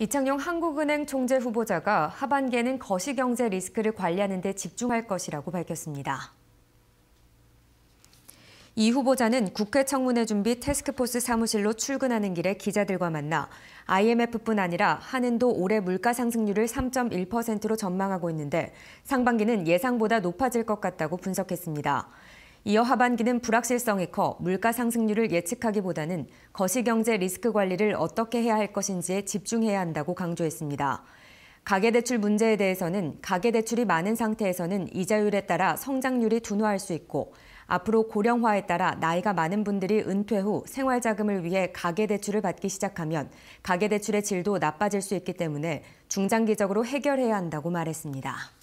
이창용 한국은행 총재 후보자가 하반기에는 거시경제 리스크를 관리하는 데 집중할 것이라고 밝혔습니다. 이 후보자는 국회 청문회 준비 테스크포스 사무실로 출근하는 길에 기자들과 만나 IMF뿐 아니라 한은도 올해 물가 상승률을 3.1%로 전망하고 있는데 상반기는 예상보다 높아질 것 같다고 분석했습니다. 이어 하반기는 불확실성이 커 물가 상승률을 예측하기보다는 거시경제 리스크 관리를 어떻게 해야 할 것인지에 집중해야 한다고 강조했습니다. 가계대출 문제에 대해서는 가계대출이 많은 상태에서는 이자율에 따라 성장률이 둔화할 수 있고 앞으로 고령화에 따라 나이가 많은 분들이 은퇴 후 생활자금을 위해 가계대출을 받기 시작하면 가계대출의 질도 나빠질 수 있기 때문에 중장기적으로 해결해야 한다고 말했습니다.